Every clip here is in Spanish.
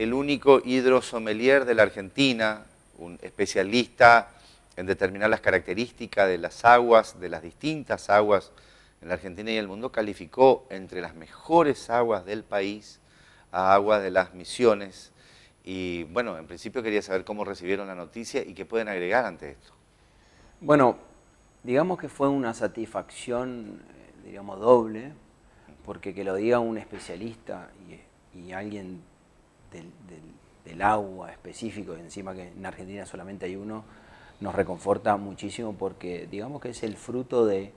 el único hidrosomelier de la Argentina, un especialista en determinar las características de las aguas, de las distintas aguas en la Argentina y el mundo, calificó entre las mejores aguas del país a aguas de las misiones. Y bueno, en principio quería saber cómo recibieron la noticia y qué pueden agregar ante esto. Bueno, digamos que fue una satisfacción, eh, digamos, doble, porque que lo diga un especialista y, y alguien del, agua específico, y encima que en Argentina solamente hay uno, nos reconforta muchísimo porque digamos que es el fruto de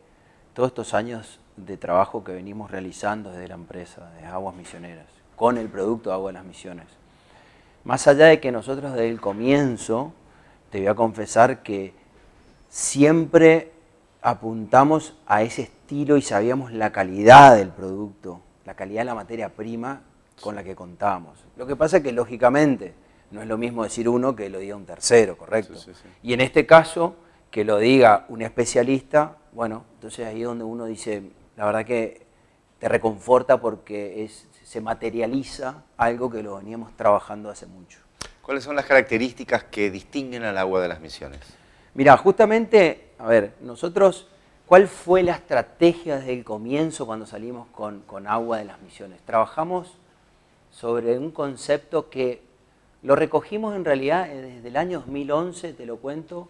todos estos años de trabajo que venimos realizando desde la empresa, de Aguas Misioneras, con el producto Agua de las Misiones. Más allá de que nosotros desde el comienzo, te voy a confesar que siempre apuntamos a ese estilo y sabíamos la calidad del producto, la calidad de la materia prima con la que contamos. Lo que pasa es que, lógicamente, no es lo mismo decir uno que lo diga un tercero, ¿correcto? Y en este caso, que lo diga un especialista, bueno, entonces ahí es donde uno dice, la verdad que te reconforta porque se materializa algo que lo veníamos trabajando hace mucho. ¿Cuáles son las características que distinguen al agua de las misiones? Mira, justamente, a ver, nosotros, ¿cuál fue la estrategia desde el comienzo cuando salimos con, con agua de las misiones? Trabajamos sobre un concepto que lo recogimos en realidad eh, desde el año 2011, te lo cuento,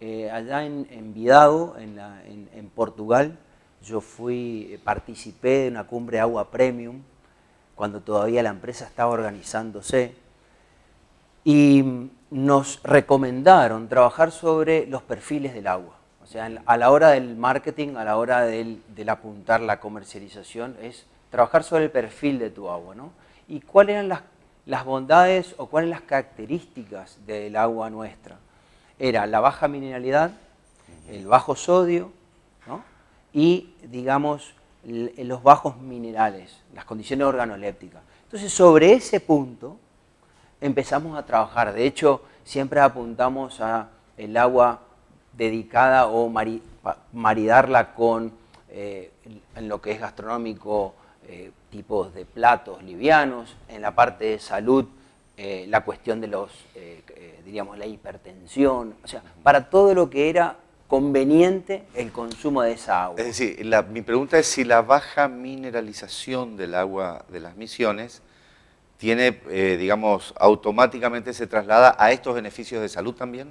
eh, allá en, en en, Portugal. Yo eh, participé de una cumbre agua premium, cuando todavía la empresa estaba organizándose, y nos recomendaron trabajar sobre los perfiles del agua. O sea, a la hora del marketing, a la hora del, del apuntar la comercialización, es trabajar sobre el perfil de tu agua, ¿no? y cuáles eran las, bondades o cuáles eran las características del agua nuestra. Era la baja mineralidad, el bajo sodio y, digamos, eh, los bajos minerales, las condiciones organolépticas. Entonces, sobre ese punto empezamos a trabajar. De hecho, siempre apuntamos a el agua dedicada o maridarla con eh, en lo que es gastronómico, eh, tipos de platos livianos, en la parte de salud eh, la cuestión de los, eh, eh, diríamos, la hipertensión, o sea, para todo lo que era conveniente el consumo de esa agua. Es decir, mi pregunta es si la baja mineralización del agua de las misiones tiene, digamos, automáticamente se traslada a estos beneficios de salud también.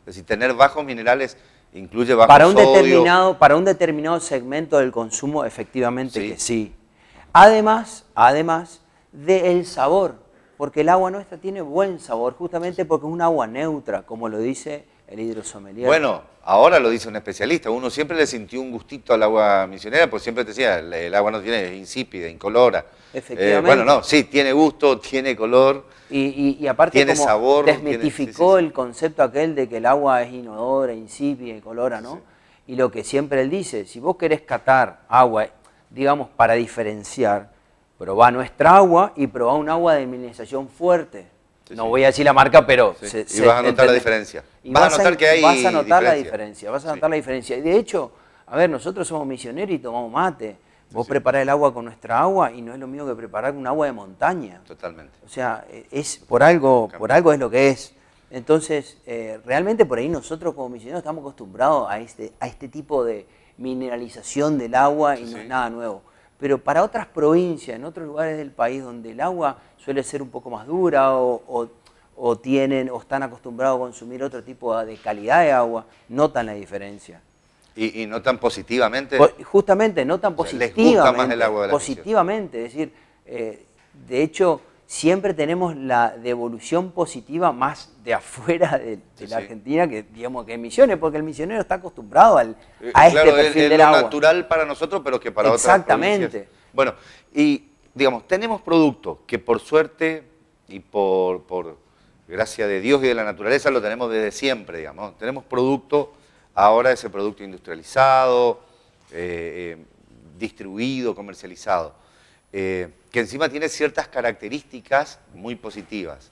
Es decir, tener bajos minerales incluye bajos para un Determinado, para un determinado segmento del consumo, efectivamente que sí. Además, además del sabor, porque el agua nuestra tiene buen sabor, justamente porque es un agua neutra, como lo dice el hidrosomelier. Bueno, ahora lo dice un especialista, uno siempre le sintió un gustito al agua misionera, porque siempre te decía, el agua no tiene, insípida, incolora. Efectivamente. Eh, bueno, no, sí, tiene gusto, tiene color. Y, y aparte tiene como sabor, desmitificó el concepto aquel de que el agua es inodora, insípida, incolora, ¿no? Y lo que siempre él dice, si vos querés catar agua digamos, para diferenciar, probá nuestra agua y probá un agua de mineralización fuerte. no voy a decir la marca, pero... y vas a notar la diferencia. vas, a notar que hay Vas a notar la diferencia, vas a notar la diferencia. Y de hecho, a ver, nosotros somos misioneros y tomamos mate. Vos preparás el agua con nuestra agua y no es lo mismo que preparar un agua de montaña. Totalmente. O sea, es por algo, por algo es lo que es. Entonces, eh, realmente por ahí nosotros como misioneros estamos acostumbrados a este, a este tipo de, mineralización del agua y no es nada nuevo. Pero para otras provincias, en otros lugares del país donde el agua suele ser un poco más dura o, tienen o están acostumbrados a consumir otro tipo de calidad de agua, notan la diferencia. Y, notan no positivamente. Pues, justamente, no positivamente. les gusta más el agua Positivamente, es decir, eh, de hecho, siempre tenemos la devolución positiva más de afuera de, la Argentina que digamos que en Misiones, porque el misionero está acostumbrado al, eh, a este perfil perfil es, del es natural para nosotros, pero que para Exactamente. otras Exactamente. Bueno, y digamos, tenemos productos que por suerte y por, gracia de Dios y de la naturaleza lo tenemos desde siempre, digamos. Tenemos producto, ahora ese producto industrializado, eh, eh, distribuido, comercializado. Eh, que encima tiene ciertas características muy positivas.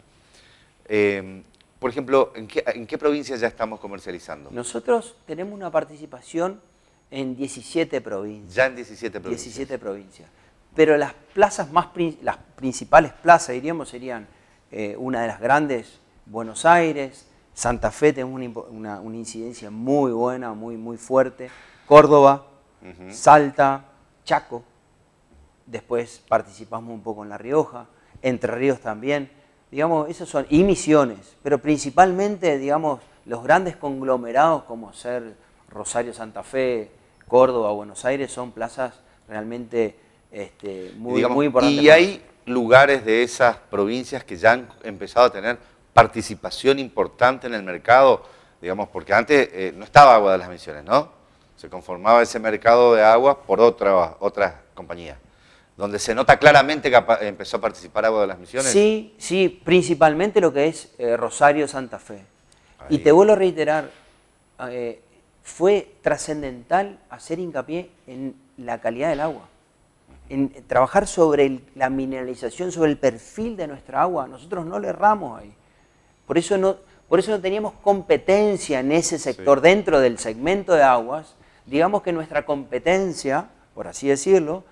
Eh, por ejemplo, ¿en qué, provincias ya estamos comercializando? Nosotros tenemos una participación en 17 provincias. Ya en 17 provincias. 17 provincias. Pero las plazas más, las principales plazas, diríamos, serían eh, una de las grandes, Buenos Aires, Santa Fe tenemos una, incidencia muy buena, muy, muy fuerte, Córdoba, Salta, Chaco después participamos un poco en La Rioja, Entre Ríos también, digamos, esas son, y misiones, pero principalmente, digamos, los grandes conglomerados como ser Rosario Santa Fe, Córdoba, Buenos Aires, son plazas realmente este, muy, importantes. Y hay lugares de esas provincias que ya han empezado a tener participación importante en el mercado, digamos, porque antes eh, no estaba Agua de las Misiones, ¿no? Se conformaba ese mercado de agua por otra, otras compañías donde se nota claramente que empezó a participar Agua de las Misiones. Sí, sí, principalmente lo que es eh, Rosario Santa Fe. Y te vuelvo a reiterar, eh, fue trascendental hacer hincapié en la calidad del agua, en trabajar sobre la mineralización, sobre el perfil de nuestra agua. Nosotros no le erramos ahí. Por eso no, por eso no teníamos competencia en ese sector dentro del segmento de aguas. Digamos que nuestra competencia, por así decirlo,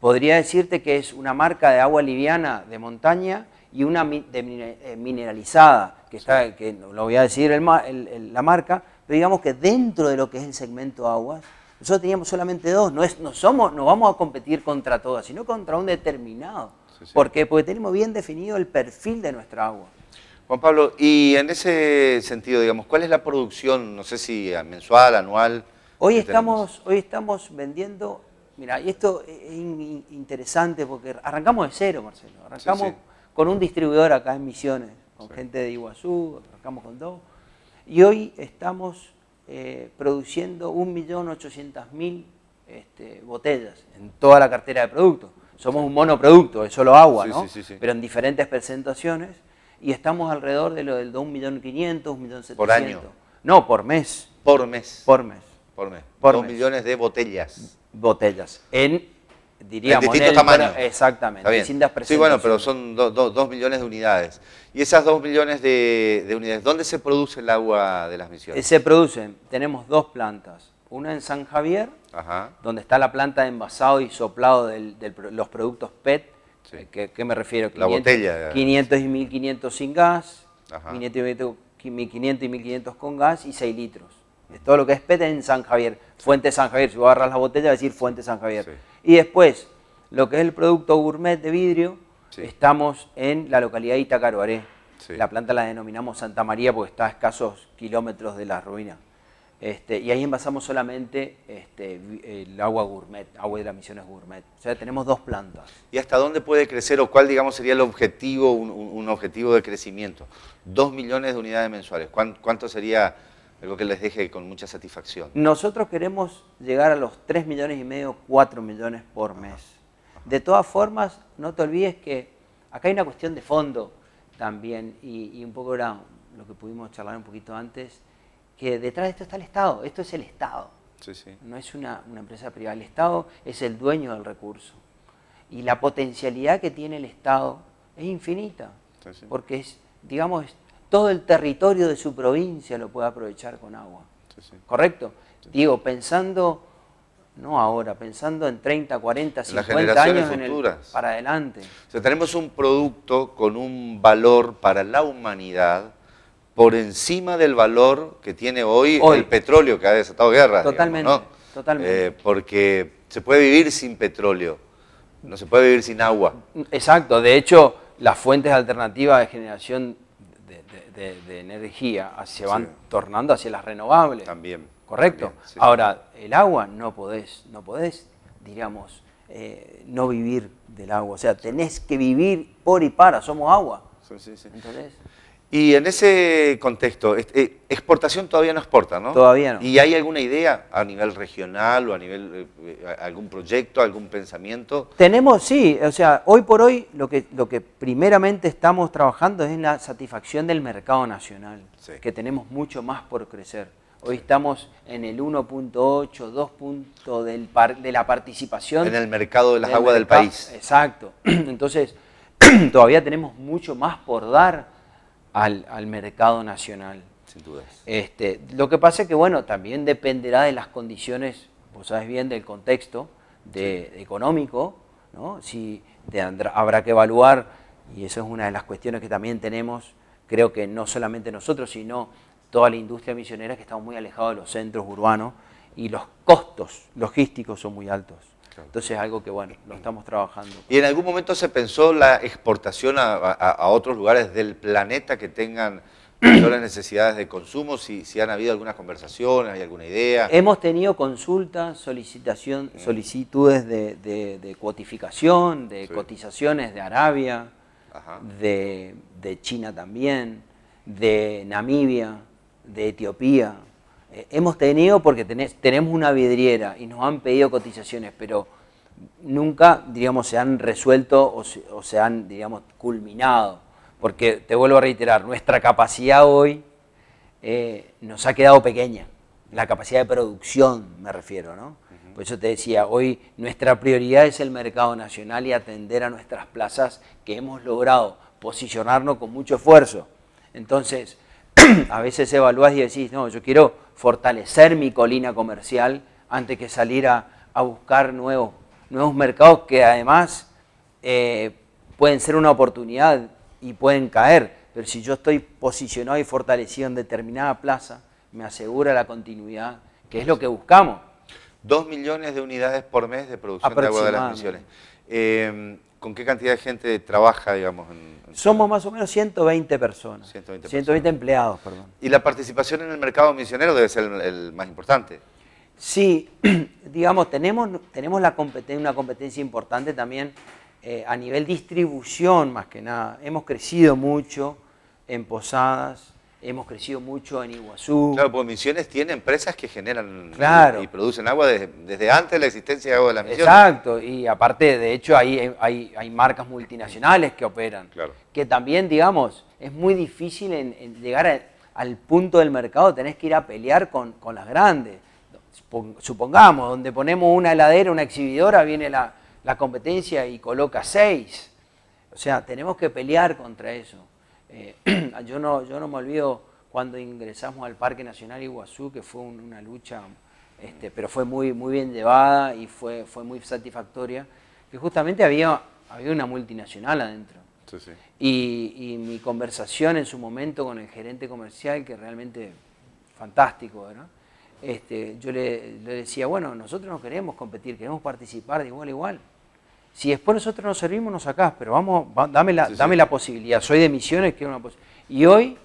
Podría decirte que es una marca de agua liviana de montaña y una eh, mineralizada, que, está, que lo voy a decir la marca, pero digamos que dentro de lo que es el segmento aguas, nosotros teníamos solamente dos, no, somos, no vamos a competir contra todas, sino contra un determinado. Porque tenemos bien definido el perfil de nuestra agua. Juan Pablo, y en ese sentido, digamos, ¿cuál es la producción, no sé si mensual, anual? Hoy estamos, hoy estamos vendiendo Mira, y esto es interesante porque arrancamos de cero, Marcelo. Arrancamos con un distribuidor acá en Misiones, con gente de Iguazú, arrancamos con dos. Y hoy estamos eh, produciendo 1.800.000 este, botellas en toda la cartera de productos. Somos un monoproducto, es solo agua, ¿no? Pero en diferentes presentaciones y estamos alrededor de lo del 1.500.000, 1.700.000. ¿Por año? No, por mes. Por mes. Por mes. Por Dos millones de botellas. Botellas. En, diríamos, distintos tamaños. Exactamente, distintas Sí, bueno, pero son 2 millones de unidades. ¿Y esas 2 millones de, unidades, dónde se produce el agua de las misiones? Eh, se producen, tenemos dos plantas. Una en San Javier, donde está la planta de envasado y soplado de los productos PET. Eh, ¿Qué, me refiero? la botella. 500 y 1500 sin gas, 500 1500 y 1500 con gas y 6 litros todo lo que es PET en San Javier. Fuente San Javier, si vos agarras la botella, va a decir Fuente San Javier. Y después, lo que es el producto gourmet de vidrio, estamos en la localidad de Itacaroaré. La planta la denominamos Santa María porque está a escasos kilómetros de la ruina. Este, y ahí envasamos solamente este, el agua gourmet, agua de las misiones gourmet. O sea, tenemos dos plantas. ¿Y hasta dónde puede crecer o cuál, digamos, sería el objetivo, un objetivo de crecimiento? Dos millones de unidades mensuales. ¿Cuánto sería algo que les deje con mucha satisfacción. Nosotros queremos llegar a los 3 millones y medio, 4 millones por mes. De todas formas, no te olvides que acá hay una cuestión de fondo también, y, un poco era lo que pudimos charlar un poquito antes, que detrás de esto está el Estado, esto es el Estado. No es una, empresa privada, el Estado es el dueño del recurso. Y la potencialidad que tiene el Estado es infinita, porque es, digamos, todo el territorio de su provincia lo puede aprovechar con agua. ¿Correcto? Digo, pensando, no ahora, pensando en 30, 40, 50 años para adelante. O sea, tenemos un producto con un valor para la humanidad por encima del valor que tiene hoy, el petróleo que ha desatado guerra. Totalmente, totalmente. Eh, porque se puede vivir sin petróleo, no se puede vivir sin agua. Exacto, de hecho, las fuentes alternativas de generación de, energía se van tornando hacia las renovables. También. ¿Correcto? Ahora, el agua no podés, no podés, digamos, eh, no vivir del agua. O sea, tenés que vivir por y para, somos agua. Sí, sí, y en ese contexto, eh, exportación todavía no exporta, ¿no? Todavía no. ¿Y hay alguna idea a nivel regional o a nivel eh, eh, algún proyecto, algún pensamiento? Tenemos, sí, o sea, hoy por hoy lo que, lo que primeramente estamos trabajando es en la satisfacción del mercado nacional, que tenemos mucho más por crecer. Hoy estamos en el 1.8, 2.0 del de la participación. En el mercado de las aguas del país. Exacto. Entonces, todavía tenemos mucho más por dar al, al mercado nacional. Este, lo que pasa es que, bueno, también dependerá de las condiciones, vos sabes bien, del contexto de, económico, ¿no? Si habrá que evaluar, y eso es una de las cuestiones que también tenemos, creo que no solamente nosotros, sino toda la industria misionera que estamos muy alejados de los centros urbanos y los costos logísticos son muy altos. Entonces es algo que, bueno, lo estamos trabajando. ¿Y en algún momento se pensó la exportación a, otros lugares del planeta que tengan las necesidades de consumo? Si, han habido algunas conversaciones, hay alguna idea. Hemos tenido consultas, solicitación, mm. solicitudes de, de, de cuotificación, de cotizaciones de Arabia, de China también, de Namibia, de Etiopía. Eh, hemos tenido porque tenemos una vidriera y nos han pedido cotizaciones, pero nunca, digamos, se han resuelto o se, han, digamos, culminado. Porque, te vuelvo a reiterar, nuestra capacidad hoy eh, nos ha quedado pequeña. La capacidad de producción, me refiero, ¿no? Por eso te decía, hoy nuestra prioridad es el mercado nacional y atender a nuestras plazas que hemos logrado posicionarnos con mucho esfuerzo. Entonces, a veces evalúas y decís, no, yo quiero fortalecer mi colina comercial antes que salir a, buscar nuevos, nuevos mercados que además eh, pueden ser una oportunidad y pueden caer. Pero si yo estoy posicionado y fortalecido en determinada plaza, me asegura la continuidad, que es lo que buscamos. Dos millones de unidades por mes de producción de agua de las misiones. Eh, ¿Con qué cantidad de gente trabaja, digamos? Somos más o menos 120 personas. 120, empleados, perdón. ¿Y la participación en el mercado misionero debe ser el, más importante? Sí, digamos, tenemos, tenemos una competencia importante también eh, a nivel distribución, más que nada. Hemos crecido mucho en posadas, Hemos crecido mucho en Iguazú. Claro, porque Misiones tiene empresas que generan y, producen agua desde, antes de la existencia de agua de la Misiones. Exacto, y aparte, de hecho, hay, hay, marcas multinacionales que operan. Que también, digamos, es muy difícil en, llegar al punto del mercado, tenés que ir a pelear con, las grandes. Supongamos, donde ponemos una heladera, una exhibidora, viene la competencia y coloca seis. O sea, tenemos que pelear contra eso. Eh, yo, no, yo no me olvido cuando ingresamos al Parque Nacional Iguazú, que fue una lucha, este, pero fue muy, muy bien llevada y fue, muy satisfactoria, que justamente había, una multinacional adentro. Y, mi conversación en su momento con el gerente comercial, que realmente fantástico, este, yo le, le decía, bueno, nosotros no queremos competir, queremos participar de igual a igual. Si después nosotros nos servimos, nos sacás, pero vamos, dame, la, posibilidad. Soy de Misiones, quiero una posibilidad. Y hoy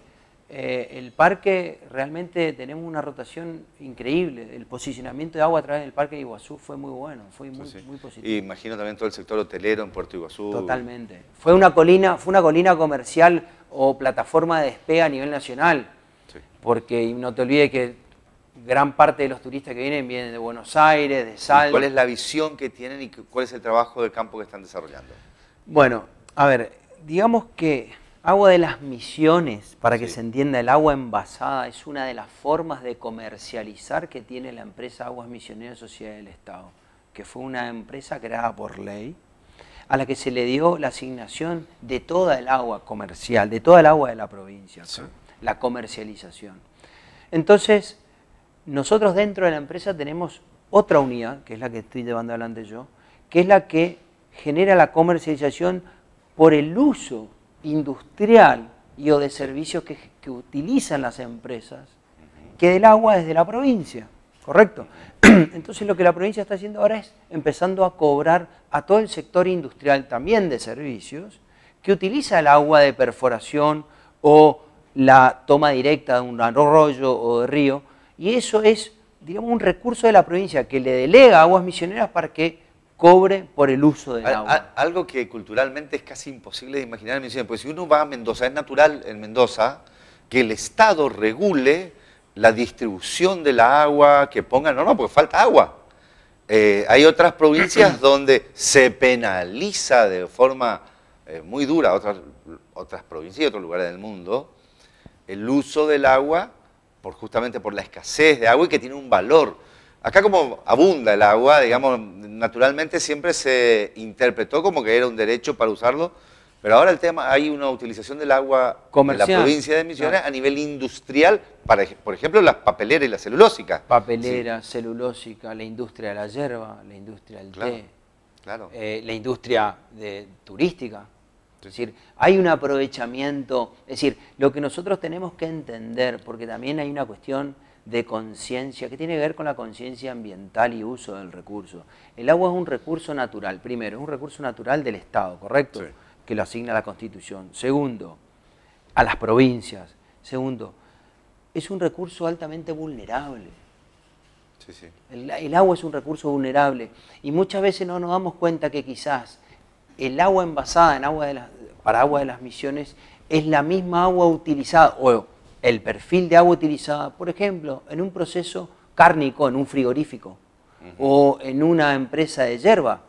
eh, el parque realmente tenemos una rotación increíble. El posicionamiento de agua a través del parque de Iguazú fue muy bueno, fue muy, positivo. Y imagino también todo el sector hotelero en Puerto Iguazú. Totalmente. Fue una colina, fue una colina comercial o plataforma de despegue a nivel nacional. Porque no te olvides que gran parte de los turistas que vienen vienen de Buenos Aires, de Salta. ¿Cuál es la visión que tienen y cuál es el trabajo del campo que están desarrollando? Bueno, a ver, digamos que agua de las misiones, para que se entienda, el agua envasada es una de las formas de comercializar que tiene la empresa Aguas Misioneras Sociedad del Estado, que fue una empresa creada por ley a la que se le dio la asignación de toda el agua comercial, de toda el agua de la provincia, la comercialización. Entonces, nosotros dentro de la empresa tenemos otra unidad, que es la que estoy llevando adelante yo, que es la que genera la comercialización por el uso industrial y o de servicios que, utilizan las empresas, que del agua desde la provincia, ¿correcto? Entonces lo que la provincia está haciendo ahora es empezando a cobrar a todo el sector industrial también de servicios, que utiliza el agua de perforación o la toma directa de un arroyo o de río y eso es, digamos, un recurso de la provincia que le delega Aguas Misioneras para que cobre por el uso del agua. algo que culturalmente es casi imposible de imaginar en Misiones, pues porque si uno va a Mendoza, es natural en Mendoza que el Estado regule la distribución de la agua, que ponga... no, no, porque falta agua. Eh, hay otras provincias donde se penaliza de forma eh, muy dura, otras, otras provincias y otros lugares del mundo, el uso del agua justamente por la escasez de agua y que tiene un valor. Acá como abunda el agua, digamos, naturalmente siempre se interpretó como que era un derecho para usarlo, pero ahora el tema, hay una utilización del agua en la provincia de Misiones ah. a nivel industrial, para, por ejemplo, las papeleras y las celulósicas. Papelera, celulósica, la industria de la hierba, la industria del té, eh, la industria de, turística. Es decir, hay un aprovechamiento. Es decir, lo que nosotros tenemos que entender, porque también hay una cuestión de conciencia, que tiene que ver con la conciencia ambiental y uso del recurso. El agua es un recurso natural, primero, es un recurso natural del Estado, ¿correcto? Que lo asigna la Constitución. Segundo, a las provincias. Segundo, es un recurso altamente vulnerable. El, agua es un recurso vulnerable y muchas veces no nos damos cuenta que quizás el agua envasada en agua de, las para agua de las misiones es la misma agua utilizada o el perfil de agua utilizada, por ejemplo, en un proceso cárnico, en un frigorífico o en una empresa de hierba.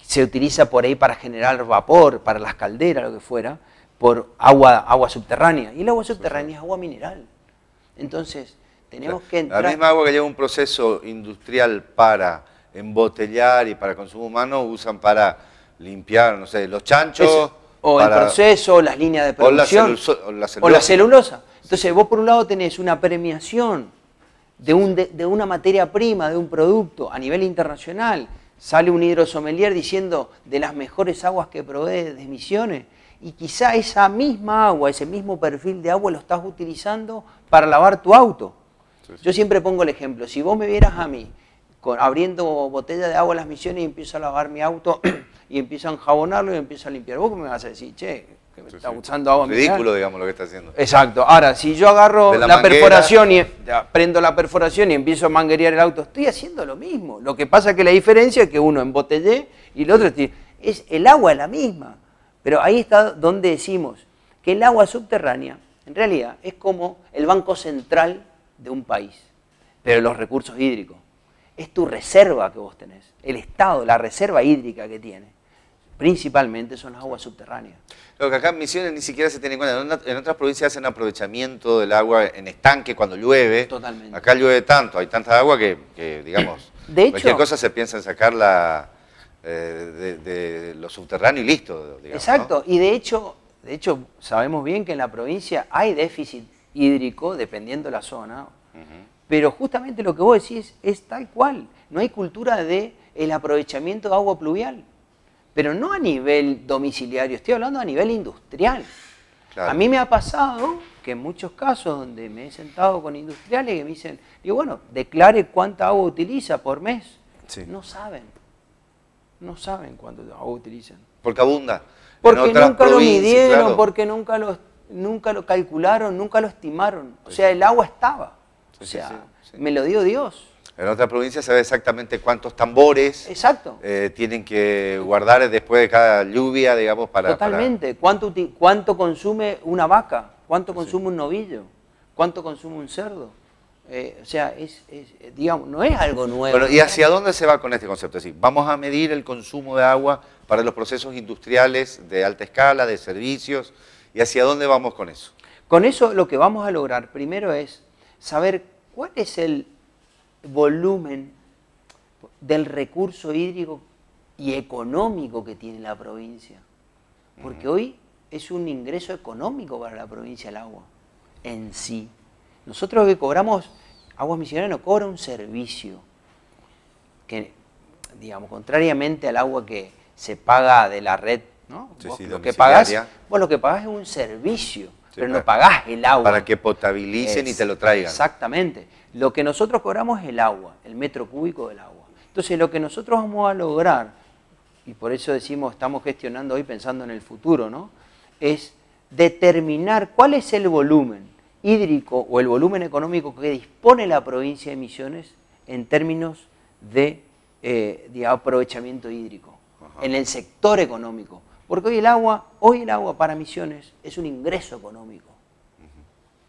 Se utiliza por ahí para generar vapor, para las calderas, lo que fuera, por agua, agua subterránea. Y el agua subterránea es agua mineral. Entonces, tenemos que entrar... La misma agua que lleva un proceso industrial para embotellar y para consumo humano, usan para limpiar, no sé, los chanchos... O el proceso, las líneas de producción. O la, celulosa. Entonces vos por un lado tenés una premiación de, una materia prima, de un producto a nivel internacional. Sale un hidrosomelier diciendo de las mejores aguas que provee de Misiones y quizá esa misma agua, ese mismo perfil de agua lo estás utilizando para lavar tu auto. Yo siempre pongo el ejemplo, si vos me vieras a mí abriendo botella de agua en las misiones y empiezo a lavar mi auto y empiezo a enjabonarlo y empiezo a limpiar. ¿Vos me vas a decir? Che, que me está usando agua. agua. Ridículo, digamos, lo que está haciendo. Exacto. Ahora, si yo agarro la, perforación y em, prendo la perforación y empiezo a manguerear el auto, estoy haciendo lo mismo. Lo que pasa es que la diferencia es que uno embotellé y el otro es el agua es la misma. Pero ahí está donde decimos que el agua subterránea, en realidad, es como el banco central de un país, pero los recursos hídricos es tu reserva que vos tenés, el estado, la reserva hídrica que tiene. Principalmente son las aguas subterráneas. Lo que acá en Misiones ni siquiera se tiene en cuenta. En otras provincias hacen aprovechamiento del agua en estanque cuando llueve. Totalmente. Acá llueve tanto, hay tanta agua que, digamos, de hecho, cualquier cosa se piensa en sacarla eh, de, lo subterráneo y listo. exacto, y de hecho, de hecho sabemos bien que en la provincia hay déficit hídrico, dependiendo la zona, pero justamente lo que vos decís es tal cual. No hay cultura de aprovechamiento de agua pluvial. Pero no a nivel domiciliario, estoy hablando a nivel industrial. A mí me ha pasado que en muchos casos donde me he sentado con industriales que me dicen, digo, bueno, declare cuánta agua utiliza por mes. No saben. No saben cuánto agua utilizan. Porque abunda. Porque nunca lo midieron, porque nunca nunca lo calcularon, nunca lo estimaron. O sea, el agua estaba. O sea, me lo dio Dios. En otra provincia sabe ve exactamente cuántos tambores Exacto. Eh, tienen que guardar después de cada lluvia, digamos, para... Totalmente. ¿Cuánto, consume una vaca? ¿Cuánto consume un novillo? ¿Cuánto consume un cerdo? Eh, o sea, es, eh, digamos, no es algo nuevo. ¿y hacia dónde se va con este concepto? Es decir, vamos a medir el consumo de agua para los procesos industriales de alta escala, de servicios, ¿y hacia dónde vamos con eso? Con eso lo que vamos a lograr primero es saber cuál es el volumen del recurso hídrico y económico que tiene la provincia. Porque hoy es un ingreso económico para la provincia el agua en sí. Nosotros que cobramos, Aguas Misioneras no cobra un servicio que, digamos, contrariamente al agua que se paga de la red, ¿no? lo que pagas vos lo que pagás es un servicio pero no pagás el agua. Para que potabilicen y te lo traigan. Exactamente. Lo que nosotros cobramos es el agua, el metro cúbico del agua. Entonces, lo que nosotros vamos a lograr, y por eso decimos, estamos gestionando hoy pensando en el futuro, ¿no? Es determinar cuál es el volumen hídrico o el volumen económico que dispone la provincia de Misiones en términos de, eh, aprovechamiento hídrico, en el sector económico. Porque hoy el agua, hoy el agua para Misiones es un ingreso económico.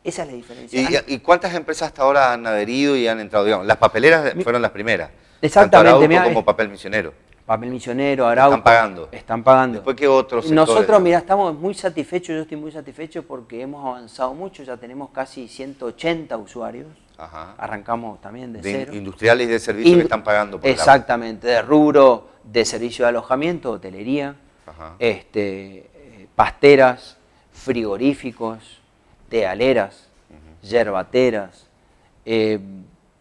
Esa es la diferencia. ¿Y, cuántas empresas hasta ahora han adherido y han entrado? las papeleras fueron las primeras. Exactamente. como eh, papel misionero. Papel misionero, Arauco. Están pagando. Están pagando. Después ¿qué otros Nosotros, mira, estamos muy satisfechos, yo estoy muy satisfecho porque hemos avanzado mucho, ya tenemos casi 180 usuarios. Ajá. Arrancamos también de, de Industriales y de servicios que están pagando. Por exactamente, de rubro, de servicio de alojamiento, hotelería este, eh, pasteras, frigoríficos, tealeras, yerbateras, eh,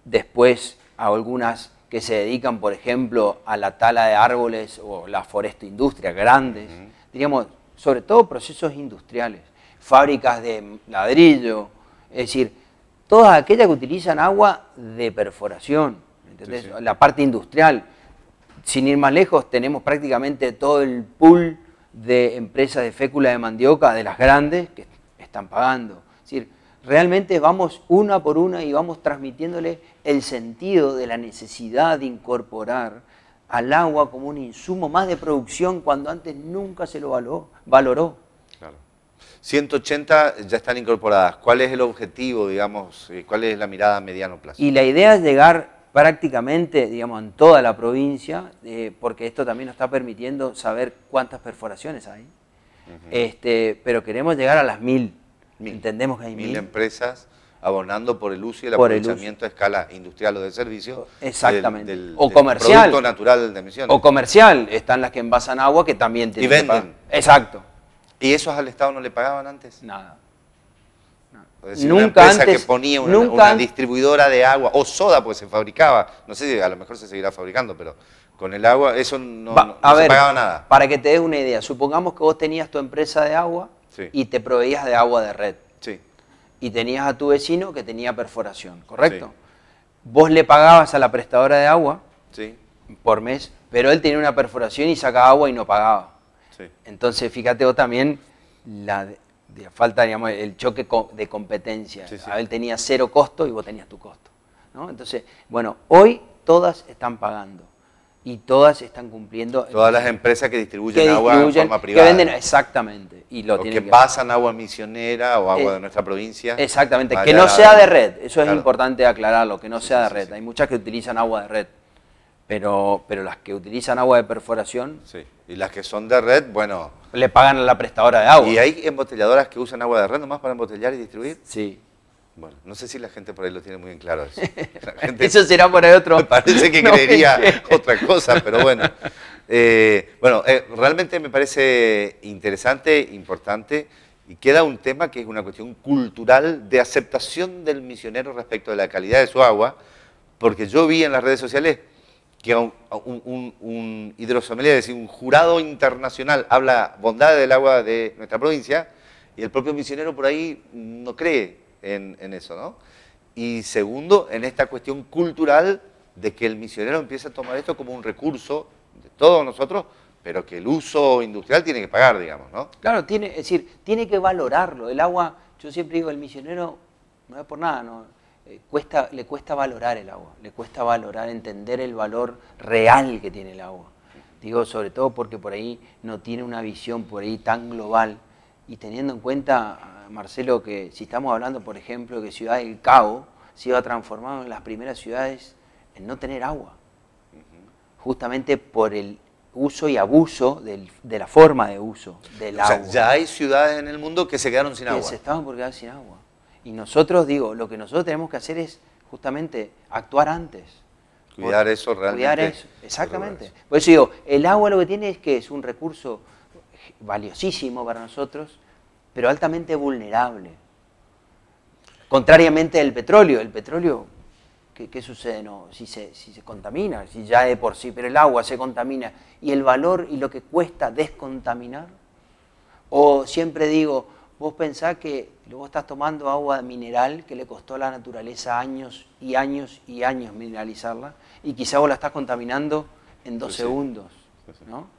después algunas que se dedican, por ejemplo, a la tala de árboles o la foresta industria, grandes, digamos sobre todo procesos industriales, fábricas de ladrillo, es decir, todas aquellas que utilizan agua de perforación, la parte industrial, sin ir más lejos, tenemos prácticamente todo el pool de empresas de fécula de mandioca, de las grandes, que están pagando. Es decir, realmente vamos una por una y vamos transmitiéndole el sentido de la necesidad de incorporar al agua como un insumo más de producción cuando antes nunca se lo valoró. Claro. 180 ya están incorporadas. ¿Cuál es el objetivo, digamos? Eh, ¿Cuál es la mirada a mediano plazo? Y la idea es llegar prácticamente, digamos, en toda la provincia, eh, porque esto también nos está permitiendo saber cuántas perforaciones hay. este, pero queremos llegar a las mil. Entendemos que hay mil. Mil empresas abonando por el uso y el aprovechamiento a escala industrial o de servicio. Exactamente. Del, o comercial. producto natural de emisiones. O comercial. Están las que envasan agua que también tienen. Y venden. Exacto. ¿Y esos al Estado no le pagaban antes? Nada nunca antes, que ponía una, distribuidora de agua o soda, porque se fabricaba. No sé si a lo mejor se seguirá fabricando, pero con el agua eso no, a se pagaba nada. Para que te des una idea, supongamos que vos tenías tu empresa de agua y te proveías de agua de red. Sí. Y tenías a tu vecino que tenía perforación, ¿correcto? Vos le pagabas a la prestadora de agua por mes, pero él tenía una perforación y sacaba agua y no pagaba. Entonces, fíjate vos también la falta, digamos, el choque de competencia. A ah, Él tenía cero costo y vos tenías tu costo. ¿no? Entonces, bueno, hoy todas están pagando y todas están cumpliendo. Todas las empresas que distribuyen, agua de forma privada. venden, exactamente. Y lo que, pasan agua misionera o agua de eh, nuestra provincia. Exactamente, que no sea de red. Eso es importante aclararlo, que no sea de red. Hay muchas que utilizan agua de red pero, pero las que utilizan agua de perforación... Sí, y las que son de red, bueno... Le pagan a la prestadora de agua. ¿Y hay embotelladoras que usan agua de red nomás para embotellar y distribuir? Sí. Bueno, no sé si la gente por ahí lo tiene muy en claro. Eso, eso será por ahí otro... Me parece que creería otra cosa, pero bueno. Eh, bueno, eh, realmente me parece interesante, importante, y queda un tema que es una cuestión cultural de aceptación del misionero respecto de la calidad de su agua, porque yo vi en las redes sociales que un, un, es decir, un jurado internacional, habla bondad del agua de nuestra provincia, y el propio misionero por ahí no cree en, eso, ¿no? Y segundo, en esta cuestión cultural de que el misionero empieza a tomar esto como un recurso de todos nosotros, pero que el uso industrial tiene que pagar, digamos, ¿no? Claro, tiene, es decir, tiene que valorarlo. El agua, yo siempre digo, el misionero no es por nada, no, eh, cuesta, le cuesta valorar el agua, le cuesta valorar, entender el valor real que tiene el agua. Digo, sobre todo porque por ahí no tiene una visión por ahí tan global. Y teniendo en cuenta, eh, Marcelo, que si estamos hablando, por ejemplo, que Ciudad del Cabo se iba transformando en las primeras ciudades en no tener agua, justamente por el uso y abuso del, de la forma de uso del o agua. Sea, ya hay ciudades en el mundo que se quedaron sin agua. Se estaban por quedar sin agua. Y nosotros, digo, lo que nosotros tenemos que hacer es justamente actuar antes. Cuidar eso realmente. Cuidar eso, exactamente. Por eso digo, el agua lo que tiene es que es un recurso valiosísimo para nosotros, pero altamente vulnerable. Contrariamente al petróleo, el petróleo, ¿qué, sucede? No, si, se, si se contamina, si ya de por sí, pero el agua se contamina. Y el valor y lo que cuesta descontaminar. O siempre digo, Vos pensás que vos estás tomando agua mineral que le costó a la naturaleza años y años y años mineralizarla y quizá vos la estás contaminando en dos segundos, ¿no?